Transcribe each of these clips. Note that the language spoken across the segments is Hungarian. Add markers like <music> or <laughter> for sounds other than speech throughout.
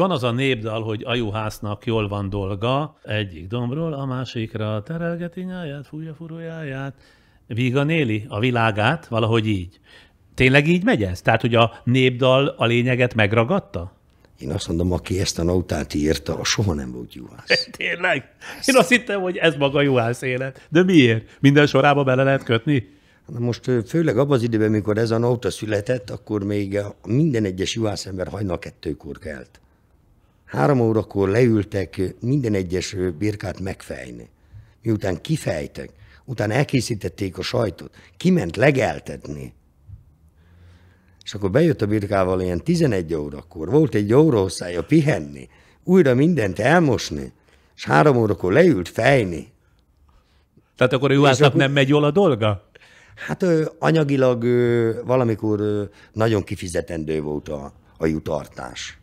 Van az a népdal, hogy ajuhásznak jól van dolga, egyik dombról a másikra terelgeti nyáját, fújja furójáját, víga néli a világát, valahogy így. Tényleg így megy ez? Tehát, hogy a népdal a lényeget megragadta? Én azt mondom, aki ezt a nautát írta, a soha nem volt juhász. <laughs> Tényleg? Én azt hittem, hogy ez maga juhász élet. De miért? Minden sorába bele lehet kötni? Na most főleg abban az időben, amikor ez a nauta született, akkor még minden egyes juhász ember hajnal kettőkor kelt. Három órakor leültek minden egyes birkát megfejni. Miután kifejtek, utána elkészítették a sajtot, kiment legeltetni. És akkor bejött a birkával ilyen 11 órakor, volt egy óra hosszája pihenni, újra mindent elmosni, és három órakor leült fejni. Tehát akkor ő akkor... nem megy jól a dolga? Hát anyagilag valamikor nagyon kifizetendő volt a, a jutartás.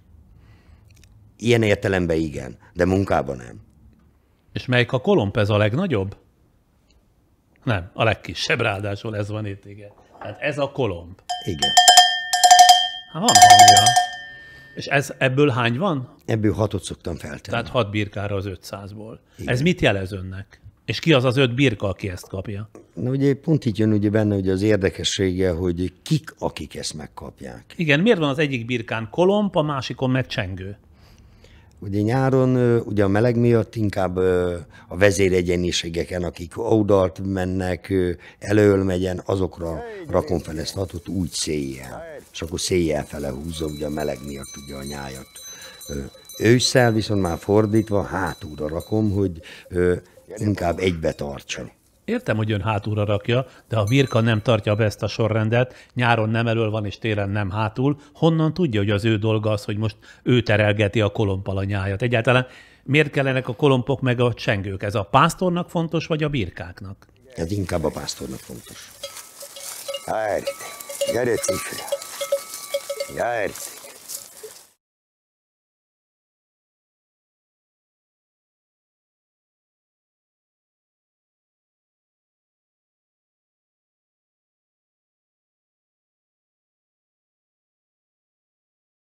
Ilyen értelemben igen, de munkában nem. És melyik a kolomp, ez a legnagyobb? Nem, a legkisebb ráadásul ez van itt, igen. Tehát ez a kolomb. Igen. Hát van hangja. És ez, ebből hány van? Ebből hatot szoktam feltenni. Tehát hat birkára az 500-ból. Igen. Ez mit jelez önnek? És ki az az öt birka, aki ezt kapja? Na ugye pont itt jön ugye benne ugye az érdekessége, hogy kik, akik ezt megkapják. Igen, miért van az egyik birkán kolomp, a másikon meg csengő? Ugye nyáron, ugye a meleg miatt inkább a vezéregyeniségeken, akik oldalt mennek, elől megyen, azokra rakom fel ezt hatot úgy széjjel. És akkor széjjel fele húzza, ugye a meleg miatt ugye a nyájat. Ősszel viszont már fordítva hátulra rakom, hogy inkább egybe tartson. Értem, hogy ön hátulra rakja, de a birka nem tartja be ezt a sorrendet, nyáron nem elől van és télen nem hátul. Honnan tudja, hogy az ő dolga az, hogy most ő terelgeti a kolompal a nyájat? Egyáltalán miért kellenek a kolompok meg a csengők? Ez a pásztornak fontos, vagy a birkáknak? Ez inkább a pásztornak fontos. Járt, gyere cifre. Járt.